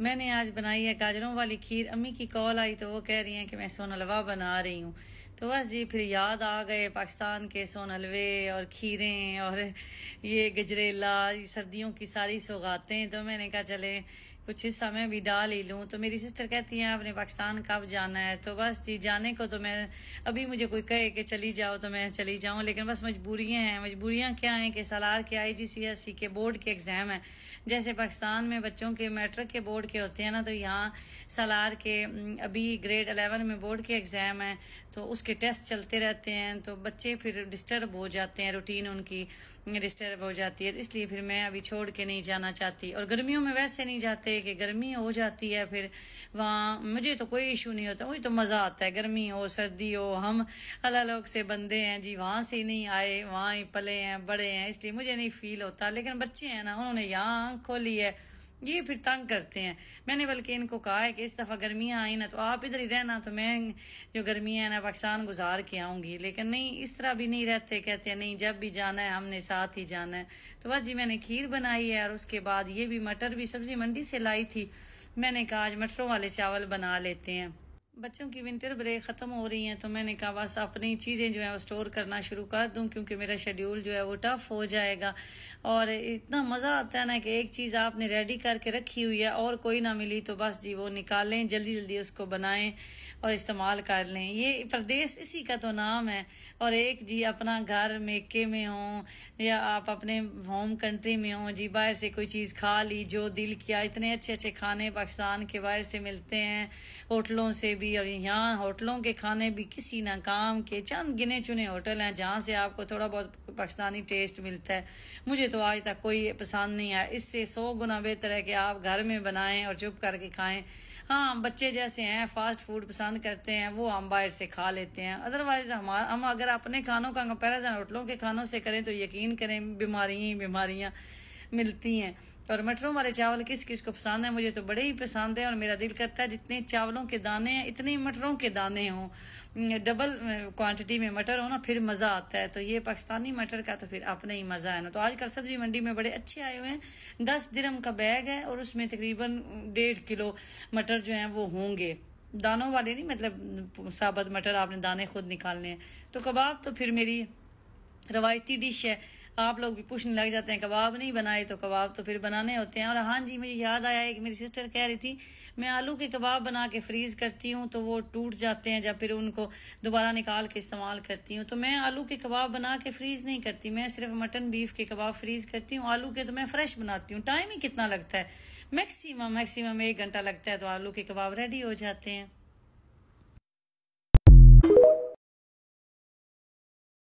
मैंने आज बनाई है गाजरों वाली खीर अम्मी की कॉल आई तो वो कह रही हैं कि मैं सोन हलवा बना रही हूँ तो बस जी फिर याद आ गए पाकिस्तान के सोन हलवे और खीरें और ये गजरेला सर्दियों की सारी सौगातें तो मैंने कहा चले कुछ हिस्सा मैं भी डाल ही लूँ तो मेरी सिस्टर कहती हैं आपने पाकिस्तान कब जाना है तो बस जी जाने को तो मैं अभी मुझे कोई कहे कि चली जाओ तो मैं चली जाऊँ लेकिन बस मजबूरियाँ हैं मजबूरियाँ क्या हैं कि सलार के आई जी सी एस सी के बोर्ड के एग्ज़ाम हैं जैसे पाकिस्तान में बच्चों के मैट्रिक के बोर्ड के होते हैं ना तो यहाँ सलार के अभी ग्रेड अलेवन में बोर्ड के एग्ज़ाम हैं तो उसके टेस्ट चलते रहते हैं तो बच्चे फिर डिस्टर्ब हो जाते हैं रूटीन उनकी डिस्टर्ब हो जाती है इसलिए फिर मैं अभी छोड़ के नहीं जाना चाहती और गर्मियों में वैसे नहीं जाते थे कि गर्मी हो जाती है फिर वहाँ मुझे तो कोई इशू नहीं होता मुझे तो मज़ा आता है गर्मी हो सर्दी हो हम अलग अलग से बंदे हैं जी वहाँ से नहीं आए वहाँ ही पले हैं बड़े हैं इसलिए मुझे नहीं फील होता लेकिन बच्चे हैं ना उन्होंने यहाँ आँख खोली है ये फिर तंग करते हैं मैंने बल्कि इनको कहा है कि इस दफ़ा गर्मियाँ आई ना तो आप इधर ही रहना तो मैं जो गर्मियाँ हैं ना पाकिस्तान गुजार के आऊँगी लेकिन नहीं इस तरह भी नहीं रहते कहते हैं नहीं जब भी जाना है हमने साथ ही जाना है तो बस जी मैंने खीर बनाई है और उसके बाद ये भी मटर भी सब्जी मंडी से लाई थी मैंने कहा आज मटरों वाले चावल बना लेते हैं बच्चों की विंटर ब्रेक ख़त्म हो रही हैं तो मैंने कहा बस अपनी चीज़ें जो है वो स्टोर करना शुरू कर दूं क्योंकि मेरा शेड्यूल जो है वो टफ़ हो जाएगा और इतना मज़ा आता है ना कि एक चीज़ आपने रेडी करके रखी हुई है और कोई ना मिली तो बस जी वो निकालें जल्दी जल्दी उसको बनाएं और इस्तेमाल कर लें ये प्रदेश इसी का तो नाम है और एक जी अपना घर मेके में हों या आप अपने होम कंट्री में हों जी बाहर से कोई चीज़ खा ली जो दिल किया इतने अच्छे अच्छे खाने पाकिस्तान के बाहर से मिलते हैं होटलों से भी और यहाँ होटलों के खाने भी किसी ना काम के चंद गिने चुने होटल हैं जहाँ से आपको थोड़ा बहुत पाकिस्तानी टेस्ट मिलता है मुझे तो आज तक कोई पसंद नहीं आया इससे सौ गुना बेहतर है कि आप घर में बनाएं और चुप करके खाएं हाँ बच्चे जैसे हैं फास्ट फूड पसंद करते हैं वो हम बाहर से खा लेते हैं अदरवाइज हमारा हम अगर अपने खानों का कंपेरिजन होटलों के खानों से करें तो यकीन करें बीमारियाँ ही बीमारियाँ मिलती हैं और मटरों वाले चावल किस किस को पसंद है मुझे तो बड़े ही पसंद है और मेरा दिल करता है जितने चावलों के दाने हैं इतने ही मटरों के दाने हों डबल क्वांटिटी में मटर हो ना फिर मज़ा आता है तो ये पाकिस्तानी मटर का तो फिर अपना ही मज़ा है ना तो आजकल सब्जी मंडी में बड़े अच्छे आए हुए हैं दस दिरम का बैग है और उसमें तकरीबन डेढ़ किलो मटर जो हैं वो होंगे दानों वाले नहीं मतलब साबत मटर आपने दाने खुद निकालने हैं तो कबाब तो फिर मेरी रवायती डिश है आप लोग भी पूछने लग जाते हैं कबाब नहीं बनाए तो कबाब तो फिर बनाने होते हैं और हाँ जी मुझे याद आया कि मेरी सिस्टर कह रही थी मैं आलू के कबाब बना के फ्रीज करती हूँ तो वो टूट जाते हैं जब फिर उनको दोबारा निकाल के इस्तेमाल करती हूँ तो मैं आलू के कबाब बना के फ्रीज नहीं करती मैं सिर्फ मटन बीफ के कबाब फ्रीज करती हूँ आलू के तो मैं फ्रेश बनाती हूँ टाइम ही कितना लगता है मैक्सिमम मैक्सिमम एक घंटा लगता है तो आलू के कबाब रेडी हो जाते हैं